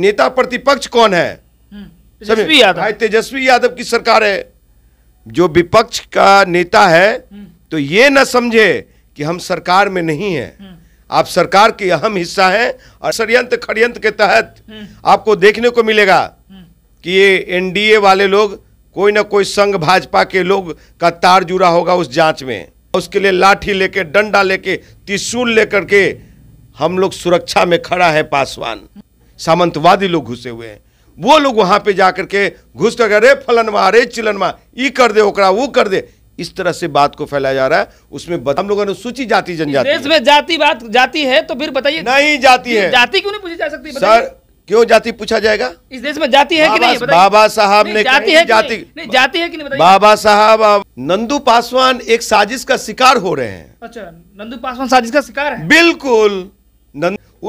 नेता प्रतिपक्ष कौन है हम्म, तेजस्वी यादव भाई तेजस्वी यादव की सरकार है जो विपक्ष का नेता है हम्म। तो ये ना समझे कि हम सरकार में नहीं है हम्म। आप सरकार के अहम हिस्सा हैं और षडयंत्र खड़यंत्र के तहत आपको देखने को मिलेगा कि ये एनडीए वाले लोग कोई ना कोई संघ भाजपा के लोग का तार जुड़ा होगा उस जांच में उसके लिए लाठी लेके डंडा लेके त्रिशूल लेकर के हम लोग सुरक्षा में खड़ा है पासवान सामंतवादी लोग घुसे हुए हैं वो लोग वहाँ पे जा करके घुस कर अरे फलनवा अरे चिलनवा ये कर दे ओकरा वो कर दे इस तरह से बात को फैलाया जा रहा है उसमें हम लोग अनुसूचित जाति जनजाति देश में जाति बात जाति है तो फिर बताइए नहीं जाती है जाति क्यों नहीं पूछी जा सकती सर क्यों जाति पूछा जाएगा इस देश में जाति है कि नहीं बाबा साहब ने जाति है जाति नहीं जाति है कि नहीं बाबा साहब नंदू पासवान एक साजिश का शिकार हो रहे हैं अच्छा नंदू पासवान साजिश का शिकार है बिल्कुल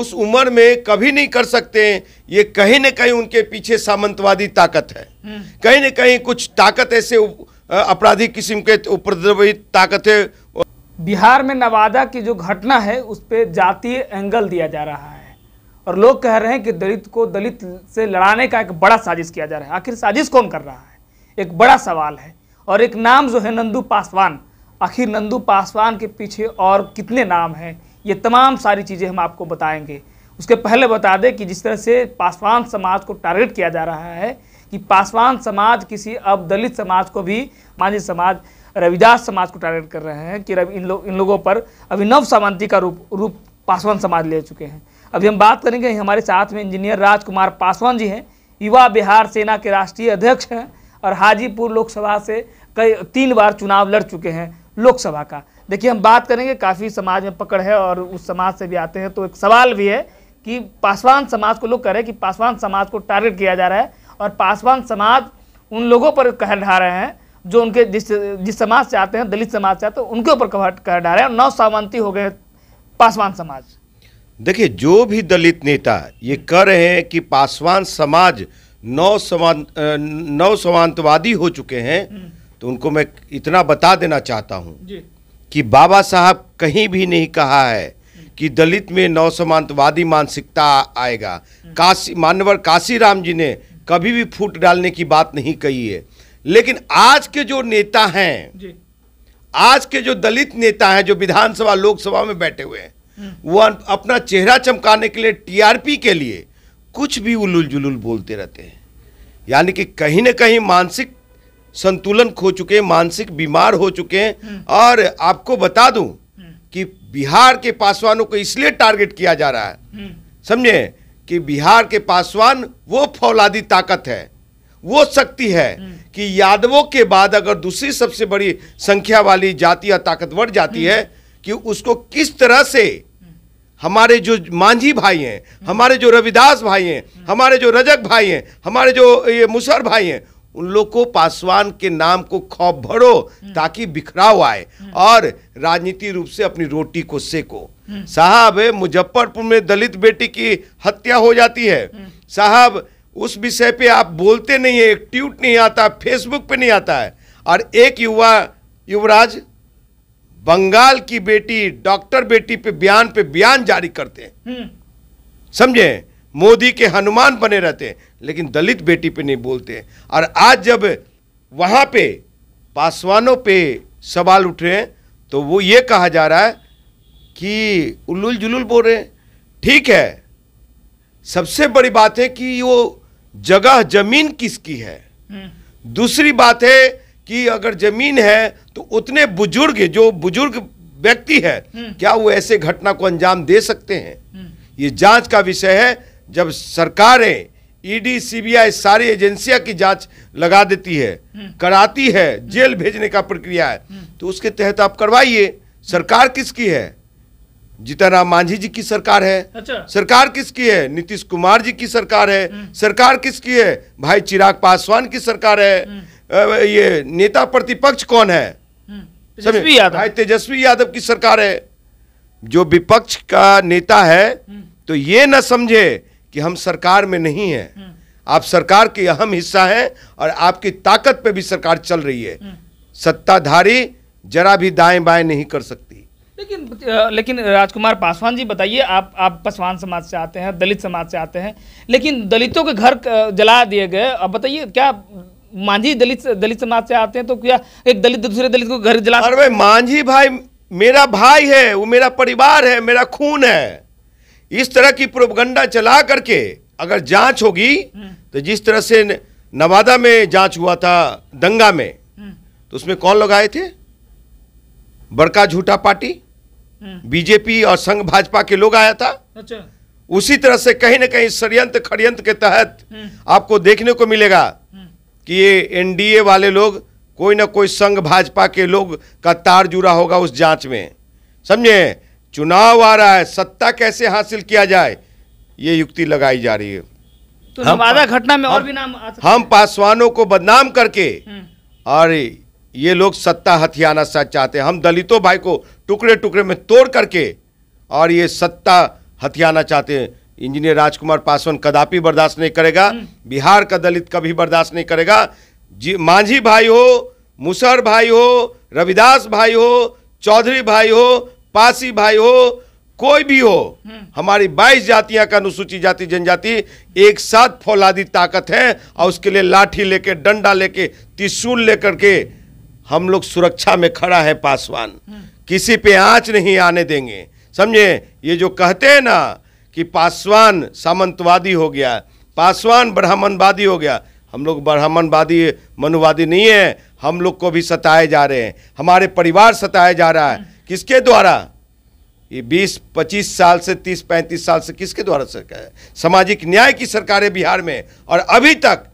उस उम्र में कभी नहीं कर सकते हैं ये कहीं ना कहीं उनके पीछे सामंतवादी ताकत है हम्म। कहीं ना कहीं कुछ ताकत ऐसे अपराधी किस्म के तो उपद्रवी ताकत है बिहार में नवादा की जो घटना है उस पर जातीय एंगल दिया जा रहा है और लोग कह रहे हैं कि दलित को दलित से लड़ाने का एक बड़ा साजिश किया जा रहा है आखिर साजिश कौन कर रहा है एक बड़ा सवाल है और एक नाम जो है नंदू पासवान आखिर नंदू पासवान के पीछे और कितने नाम हैं ये तमाम सारी चीज़ें हम आपको बताएंगे उसके पहले बता दें कि जिस तरह से पासवान समाज को टारगेट किया जा रहा है कि पासवान समाज किसी अब दलित समाज को भी मांझी समाज रविदास समाज को टारगेट कर रहे हैं कि रवि इन लोग इन लोगों पर अभिनव सामंती का रूप रूप पासवान समाज ले चुके हैं अभी हम बात करेंगे हमारे साथ में इंजीनियर राजकुमार पासवान जी हैं युवा बिहार सेना के राष्ट्रीय अध्यक्ष हैं और हाजीपुर लोकसभा से कई तीन बार चुनाव लड़ चुके हैं लोकसभा का देखिए हम बात करेंगे काफ़ी समाज में पकड़ है और उस समाज से भी आते हैं तो एक सवाल भी है कि पासवान समाज को लोग कह रहे हैं कि पासवान समाज को टारगेट किया जा रहा है और पासवान समाज उन लोगों पर कहर ढा रहे हैं जो उनके जिस जिस समाज से आते हैं दलित समाज से आते हैं तो उनके ऊपर कहर ढा रहे हैं और नौ सामंती हो गए पासवान समाज देखिए जो भी दलित नेता ये कह रहे हैं कि पासवान समाज नौ समान नौ समांतवादी हो चुके हैं हम्म। तो उनको मैं इतना बता देना चाहता हूँ कि बाबा साहब कहीं भी नहीं कहा है कि दलित में नौ समांतवादी मानसिकता आएगा काशी काशी काशीराम जी ने कभी भी फूट डालने की बात नहीं कही है लेकिन आज के जो नेता हैं आज के जो दलित नेता हैं जो विधानसभा लोकसभा में बैठे हुए हैं हम्म। वो अपना चेहरा चमकाने के लिए टीआरपी के लिए कुछ भी उलुल जुलुल बोलते रहते हैं यानी कि कहीं ना कहीं मानसिक संतुलन खो चुके हैं मानसिक बीमार हो चुके हैं हम्म। और आपको बता दूं हम्म। कि बिहार के पासवानों को इसलिए टारगेट किया जा रहा है हम्म। समझे कि बिहार के पासवान वो फौलादी ताकत है वो शक्ति है कि यादवों के बाद अगर दूसरी सबसे बड़ी संख्या वाली जाति या ताकतवर जाती है कि उसको किस तरह से हमारे जो मांझी भाई हैं हमारे जो रविदास भाई हैं हमारे जो रजक भाई हैं हमारे जो ये मुसर भाई हैं उन लोग को पासवान के नाम को खौफ भरो हम्म। ताकि बिखराव आए हम्म। और राजनीति रूप से अपनी रोटी को सेको हम्म। साहब मुजफ्फरपुर में दलित बेटी की हत्या हो जाती है साहब उस विषय पे आप बोलते नहीं है एक ट्वीट नहीं आता फेसबुक पे नहीं आता है और एक युवा युवराज बंगाल की बेटी डॉक्टर बेटी पे बयान पे बयान जारी करते हैं समझे मोदी के हनुमान बने रहते हैं लेकिन दलित बेटी पे नहीं बोलते और आज जब वहाँ पे पासवानों पे सवाल उठ रहे हैं तो वो ये कहा जा रहा है कि उल्लुल जुलुल बोल रहे हैं ठीक है सबसे बड़ी बात है कि वो जगह जमीन किसकी है हम्म। दूसरी बात है कि अगर जमीन है तो उतने बुजुर्ग जो बुजुर्ग व्यक्ति है हम्म। क्या वो ऐसे घटना को अंजाम दे सकते हैं हम्म। ये जांच का विषय है जब सरकारें ईडी सीबीआई सारी एजेंसियां की जांच लगा देती है हम्म। कराती है हम्म। जेल भेजने का प्रक्रिया है हम्म। तो उसके तहत आप करवाइए सरकार किसकी है राम मांझी जी की सरकार है अच्छा। सरकार किसकी है नीतीश कुमार जी की सरकार है सरकार किसकी है भाई चिराग पासवान की सरकार है ये नेता प्रतिपक्ष कौन है तेजस्वी यादव भाई तेजस्वी यादव की सरकार है जो विपक्ष का नेता है तो ये न समझे कि हम सरकार में नहीं है आप सरकार के अहम हिस्सा हैं और आपकी ताकत पे भी सरकार चल रही है हम्म। सत्ताधारी जरा भी दाएं बाएं नहीं कर सकती लेकिन लेकिन राजकुमार पासवान जी बताइए आप आप पासवान समाज से आते हैं दलित समाज से आते हैं लेकिन दलितों के घर जला दिए गए अब बताइए क्या मांझी दलित दलित समाज से आते हैं तो क्या एक दलित दूसरे दलित को घर जला अरे मांझी भाई मेरा भाई है वो मेरा परिवार है मेरा खून है इस तरह की प्रोपगंडा चला करके अगर जांच होगी हम्म। तो जिस तरह से नवादा में जांच हुआ था दंगा में हम्म। तो उसमें कौन लोग आए थे बड़का झूठा पार्टी हम्म। बीजेपी और संघ भाजपा के लोग आया था अच्छा उसी तरह से कहीं ना कहीं षडयंत्र खड़यंत्र के तहत आपको देखने को मिलेगा कि ये एनडीए वाले लोग कोई ना कोई संघ भाजपा के लोग का तार जुड़ा होगा उस जांच में समझे चुनाव आ रहा है सत्ता कैसे हासिल किया जाए ये युक्ति लगाई जा रही है तो हम आधा घटना में और भी नाम आ हम पासवानों को बदनाम करके हम्म। और ये लोग सत्ता हथियाना सा चाहते हैं हम दलितों भाई को टुकड़े टुकड़े में तोड़ करके और ये सत्ता हथियाना चाहते हैं इंजीनियर राजकुमार पासवान कदापि बर्दाश्त नहीं करेगा हम्म। बिहार का दलित कभी बर्दाश्त नहीं करेगा जी मांझी भाई हो मुसहर भाई हो रविदास भाई हो चौधरी भाई हो पासी भाई हो कोई भी हो हम्म। हमारी 22 जातियां का अनुसूचित जाति जनजाति एक साथ फौलादी ताकत है और उसके लिए लाठी लेके डंडा लेके त्रिशूल लेकर के हम लोग सुरक्षा में खड़ा है पासवान हम्म। किसी पे आंच नहीं आने देंगे समझे ये जो कहते हैं ना कि पासवान सामंतवादी हो गया पासवान ब्राह्मणवादी हो गया हम लोग ब्राह्मणवादी मनुवादी नहीं है हम लोग को भी सताए जा रहे हैं हमारे परिवार सताए जा रहा है हम्म। किसके द्वारा ये 20 25 साल से 30 35 साल से किसके द्वारा सरकार है सामाजिक न्याय की सरकार है बिहार में और अभी तक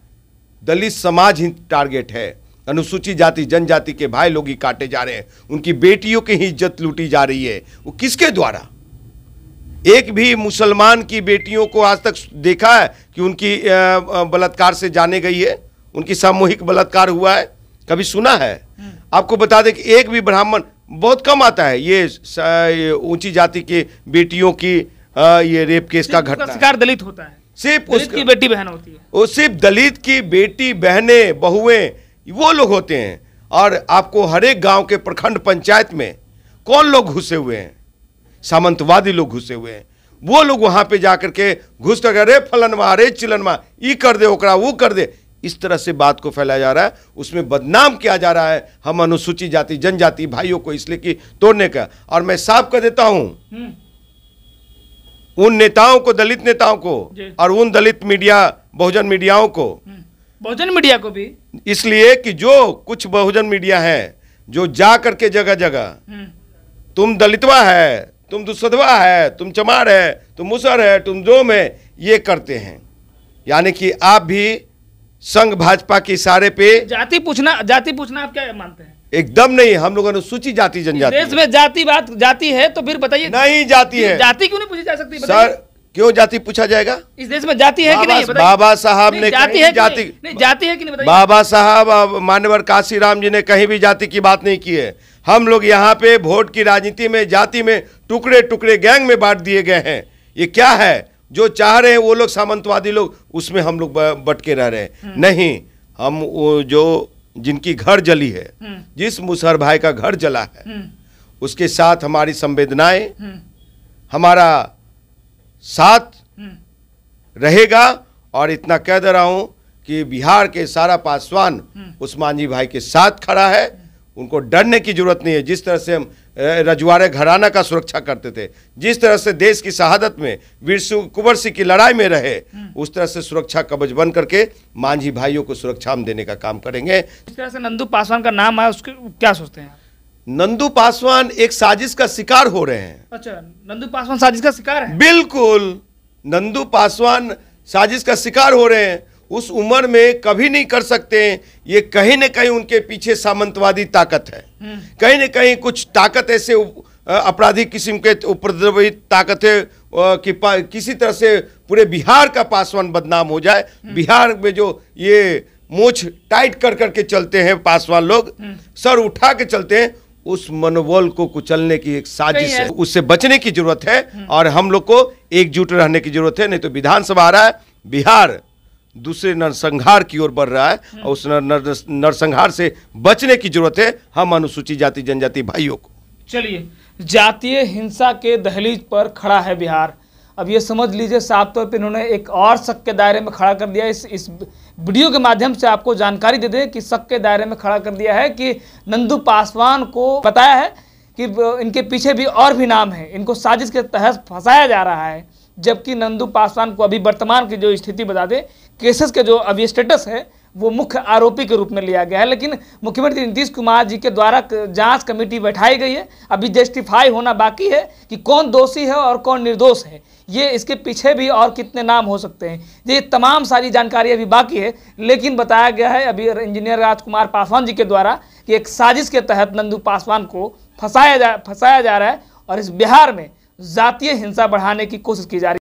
दलित समाज ही टारगेट है अनुसूचित जाति जनजाति के भाई लोग ही काटे जा रहे हैं उनकी बेटियों की ही इज्जत लूटी जा रही है वो किसके द्वारा एक भी मुसलमान की बेटियों को आज तक देखा है कि उनकी बलात्कार से जाने गई है उनकी सामूहिक बलात्कार हुआ है कभी सुना है हम्म। आपको बता दें कि एक भी ब्राह्मण बहुत कम आता है ये ऊंची जाति की बेटियों की आ, ये रेप केस का घटना शिकार दलित होता है सिर्फ उसकी बेटी बहन होती है सिर्फ दलित की बेटी बहने बहुएं वो लोग होते हैं और आपको हर एक गांव के प्रखंड पंचायत में कौन लोग घुसे हुए हैं सामंतवादी लोग घुसे हुए हैं वो लोग वहां पे जाकर के घुस कर अरे फलनवा अरे चिलनवा ई कर दे ओकरा वो कर दे इस तरह से बात को फैलाया जा रहा है उसमें बदनाम किया जा रहा है हम अनुसूचित जाति जनजाति भाइयों को इसलिए कि तोड़ने का और मैं साफ कर देता हूं हम्म। उन नेताओं को दलित नेताओं को और उन दलित मीडिया बहुजन मीडियाओं को हम्म। बहुजन मीडिया को भी इसलिए कि जो कुछ बहुजन मीडिया है जो जा करके जगह जगह हम्म। तुम दलितवा है तुम दुसदवा है तुम चमार है तुम मुसर है तुम जोम है ये करते हैं यानी कि आप भी संघ भाजपा के इशारे पे जाति पूछना जाति पूछना आप क्या मानते हैं एकदम नहीं हम लोग अनुसूचित जाति जनजाति देश में जाति बात जाति है तो फिर बताइए नहीं जाति है जाति क्यों नहीं पूछी जा सकती सर क्यों जाति पूछा जाएगा इस देश में जाति है कि नहीं बाबा साहब ने जाति है जाति जाति है कि नहीं बाबा साहब मान्यवर काशीराम जी ने कहीं भी जाति की बात नहीं की है हम लोग यहाँ पे वोट की राजनीति में जाति में टुकड़े टुकड़े गैंग में बांट दिए गए हैं ये क्या है जो चाह रहे हैं वो लोग सामंतवादी लोग उसमें हम लोग बट के रह रहे हैं हम्म। नहीं हम वो जो जिनकी घर जली है हम्म। जिस मुसहर भाई का घर जला है हम्म। उसके साथ हमारी संवेदनाएं हमारा साथ रहेगा और इतना कह दे रहा हूं कि बिहार के सारा पासवान उस्मान जी भाई के साथ खड़ा है उनको डरने की जरूरत नहीं है जिस तरह से हम रजवाड़े घराना का सुरक्षा करते थे जिस तरह से देश की शहादत में वीर कुंवर सिंह की लड़ाई में रहे हम्म। उस तरह से सुरक्षा कवच बन करके मांझी भाइयों को सुरक्षा हम देने का काम करेंगे जिस तरह से नंदू पासवान का नाम आया उसके क्या सोचते हैं नंदू पासवान एक साजिश का शिकार हो रहे हैं अच्छा नंदू पासवान साजिश का शिकार है बिल्कुल नंदू पासवान साजिश का शिकार हो रहे हैं उस उम्र में कभी नहीं कर सकते हैं ये कहीं ना कहीं उनके पीछे सामंतवादी ताकत है हम्म। कहीं ना कहीं कुछ ताकत ऐसे अपराधी किस्म के उपद्रवित है कि किसी तरह से पूरे बिहार का पासवान बदनाम हो जाए हम्म। बिहार में जो ये मोछ टाइट कर करके चलते हैं पासवान लोग हम्म। सर उठा के चलते हैं उस मनोबल को कुचलने की एक साजिश है उससे बचने की जरूरत है और हम लोग को एकजुट रहने की जरूरत है नहीं तो विधानसभा आ रहा है बिहार दूसरे नरसंहार की ओर बढ़ रहा है हम्म। और उस नर, नरसंहार से बचने की जरूरत है हम अनुसूचित जाति जनजाति भाइयों को चलिए जातीय हिंसा के दहलीज पर खड़ा है बिहार अब ये समझ लीजिए साफ तौर पर इन्होंने एक और शक के दायरे में खड़ा कर दिया इस इस वीडियो के माध्यम से आपको जानकारी दे दें कि शक के दायरे में खड़ा कर दिया है कि नंदू पासवान को बताया है कि इनके पीछे भी और भी नाम है इनको साजिश के तहत फंसाया जा रहा है जबकि नंदू पासवान को अभी वर्तमान की जो स्थिति बता दें केसेस के जो अभी स्टेटस है वो मुख्य आरोपी के रूप में लिया गया है लेकिन मुख्यमंत्री नीतीश कुमार जी के द्वारा जांच कमेटी बैठाई गई है अभी जस्टिफाई होना बाकी है कि कौन दोषी है और कौन निर्दोष है ये इसके पीछे भी और कितने नाम हो सकते हैं ये तमाम सारी जानकारी अभी बाकी है लेकिन बताया गया है अभी इंजीनियर राजकुमार पासवान जी के द्वारा कि एक साजिश के तहत नंदू पासवान को फंसाया जा फंसाया जा रहा है और इस बिहार में जातीय हिंसा बढ़ाने की कोशिश की जा रही है